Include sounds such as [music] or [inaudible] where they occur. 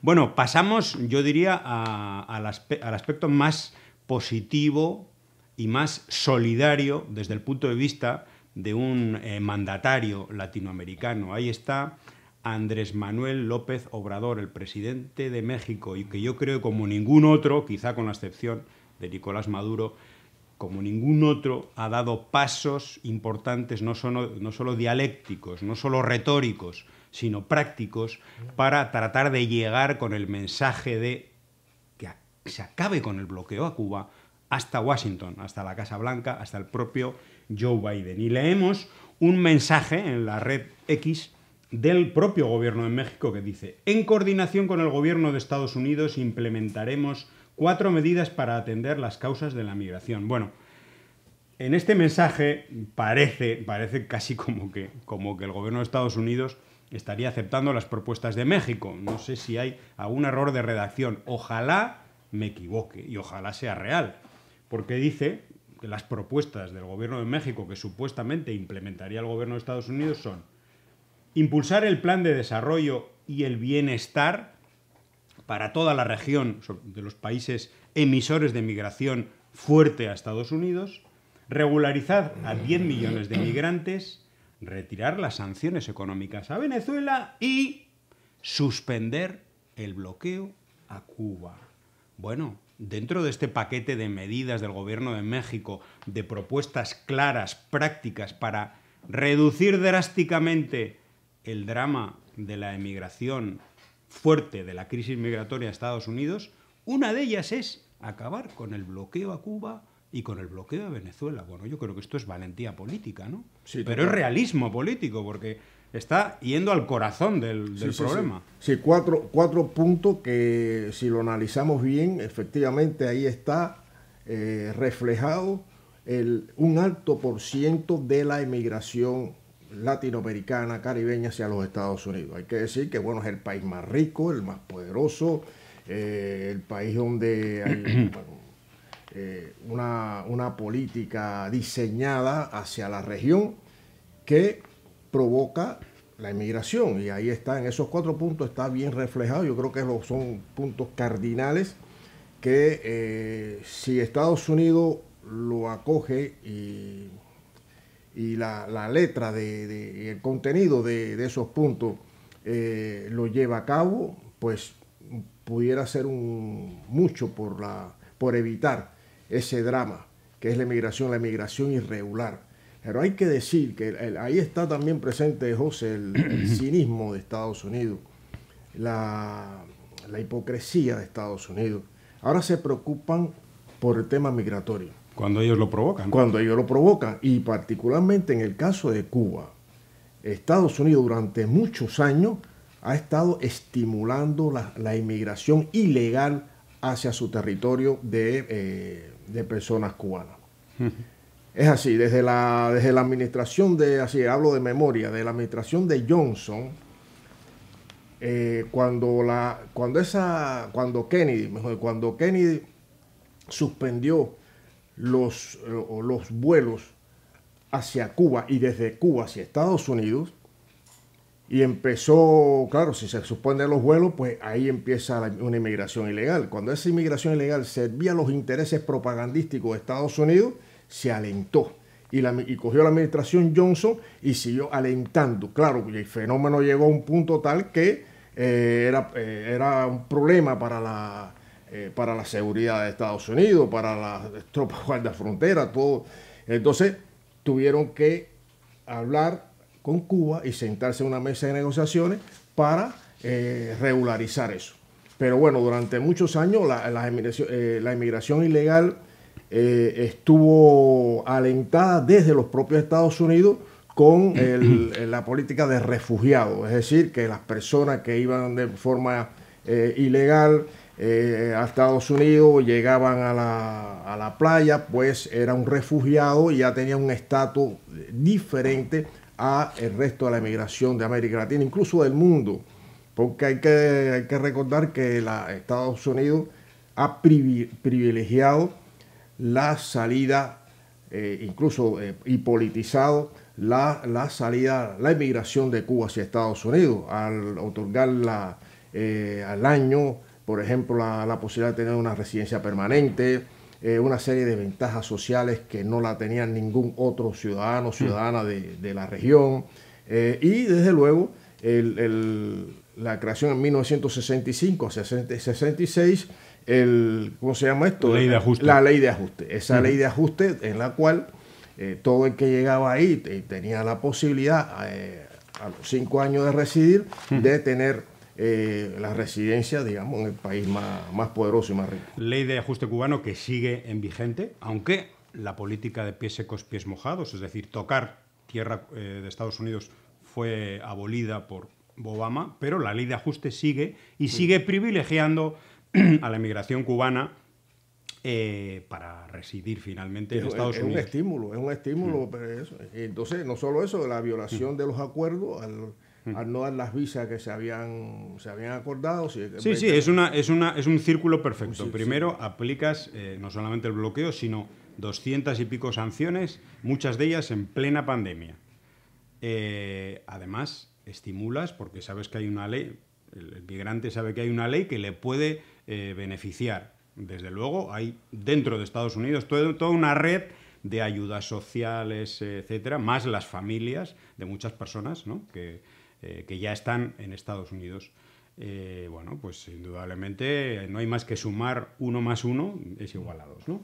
Bueno, pasamos, yo diría, al, aspecto más positivo y más solidario desde el punto de vista de un eh, mandatario latinoamericano. Ahí está Andrés Manuel López Obrador, el presidente de México, y que yo creo como ningún otro, quizá con la excepción de Nicolás Maduro, como ningún otro, ha dado pasos importantes, no solo, no solo dialécticos, no solo retóricos, sino prácticos, para tratar de llegar con el mensaje de que se acabe con el bloqueo a Cuba hasta Washington, hasta la Casa Blanca, hasta el propio Joe Biden. Y leemos un mensaje en la red X del propio gobierno de México que dice, en coordinación con el gobierno de Estados Unidos implementaremos Cuatro medidas para atender las causas de la migración. Bueno, en este mensaje parece, parece casi como que, como que el gobierno de Estados Unidos estaría aceptando las propuestas de México. No sé si hay algún error de redacción. Ojalá me equivoque y ojalá sea real. Porque dice que las propuestas del gobierno de México que supuestamente implementaría el gobierno de Estados Unidos son impulsar el plan de desarrollo y el bienestar para toda la región de los países emisores de migración fuerte a Estados Unidos, regularizar a 10 millones de migrantes, retirar las sanciones económicas a Venezuela y suspender el bloqueo a Cuba. Bueno, dentro de este paquete de medidas del Gobierno de México, de propuestas claras, prácticas, para reducir drásticamente el drama de la emigración fuerte de la crisis migratoria de Estados Unidos, una de ellas es acabar con el bloqueo a Cuba y con el bloqueo a Venezuela. Bueno, yo creo que esto es valentía política, ¿no? Sí, Pero es realismo político, porque está yendo al corazón del, problema. Sí, cuatro, cuatro puntos que si lo analizamos bien, efectivamente ahí está eh, reflejado un alto por ciento de la emigración latinoamericana, caribeña hacia los Estados Unidos. Hay que decir que bueno, es el país más rico, el más poderoso, eh, el país donde hay [clears throat] eh, una, una política diseñada hacia la región que provoca la inmigración. Y ahí está, en esos cuatro puntos está bien reflejado. Yo creo que son puntos cardinales que eh, si Estados Unidos lo acoge y y la, letra de, el contenido de, esos puntos eh, lo lleva a cabo, pues pudiera ser mucho por, la, por evitar ese drama que es la emigración, la emigración irregular. Pero hay que decir que ahí está también presente, José, el, [clears throat] cinismo de Estados Unidos, la, la hipocresía de Estados Unidos. Ahora se preocupan por el tema migratorio. Cuando ellos lo provocan. Cuando ellos lo provocan. Y particularmente en el caso de Cuba, Estados Unidos durante muchos años ha estado estimulando la, inmigración ilegal hacia su territorio de, eh, personas cubanas. Es así, desde la, desde la administración de, así hablo de memoria, de la administración de Johnson, eh, cuando, la, cuando, esa, cuando Kennedy, mejor, cuando Kennedy suspendió los, los vuelos hacia Cuba y desde Cuba hacia Estados Unidos. Y empezó, claro, si se suspenden los vuelos, pues ahí empieza una inmigración ilegal. Cuando esa inmigración ilegal servía a los intereses propagandísticos de Estados Unidos, se alentó. Y, la, cogió la administración Johnson y siguió alentando. Claro, el fenómeno llegó a un punto tal que eh, era, eh, era un problema para la, eh, para la seguridad de Estados Unidos, para las tropas [laughs] fronteras, todo. Entonces tuvieron que hablar con Cuba y sentarse en una mesa de negociaciones para eh, regularizar eso. Pero bueno, durante muchos años la, la, inmigración, eh, ilegal estuvo alentada desde los propios Estados Unidos con [clears throat] la política de refugiados, es decir, que las personas que iban de forma ilegal eh, a Estados Unidos, llegaban a la, playa, pues era un refugiado y ya tenía un estatus diferente al resto de la emigración de América Latina, incluso del mundo, porque hay que, recordar que Estados Unidos ha privilegiado la salida, eh, incluso eh, y politizado la, salida, la emigración de Cuba hacia Estados Unidos, al otorgar al año por ejemplo, la, posibilidad de tener una residencia permanente, eh, una serie de ventajas sociales que no la tenían ningún otro ciudadano o mm. ciudadana de, la región. Eh, y desde luego, la creación en 1965 66, el, ¿cómo se llama esto? La ley de ajuste. Esa mm. ley de ajuste en la cual eh, todo el que llegaba ahí tenía la posibilidad, a los cinco años de residir, mm. de tener eh, ...la residencia, digamos, en el país más, poderoso y más rico. Ley de ajuste cubano que sigue en vigente, aunque la política de pies secos, pies mojados, es decir, tocar tierra eh, de Estados Unidos fue abolida por Obama, pero la ley de ajuste sigue y sigue privilegiando [clears throat] a la inmigración cubana eh, para residir finalmente en Estados Unidos. Es un estímulo, es un estímulo. Mm. entonces, no solo eso, la violación mm. de los acuerdos al al no las visas que se habían, se habían acordado. sí, sí, es, una, es, una, es un círculo perfecto. Primero aplicas eh, no solamente el bloqueo, sino doscientas y pico sanciones, muchas de ellas en plena pandemia. Eh, además, estimulas, porque sabes que hay una ley, el migrante sabe que hay una ley que le puede eh, beneficiar. Desde luego, hay dentro de Estados Unidos toda una red de ayudas sociales, etcétera, más las familias de muchas personas ¿no? que, eh, que ya están en Estados Unidos. Eh, bueno, pues indudablemente no hay más que sumar uno más uno es igual a dos, ¿no?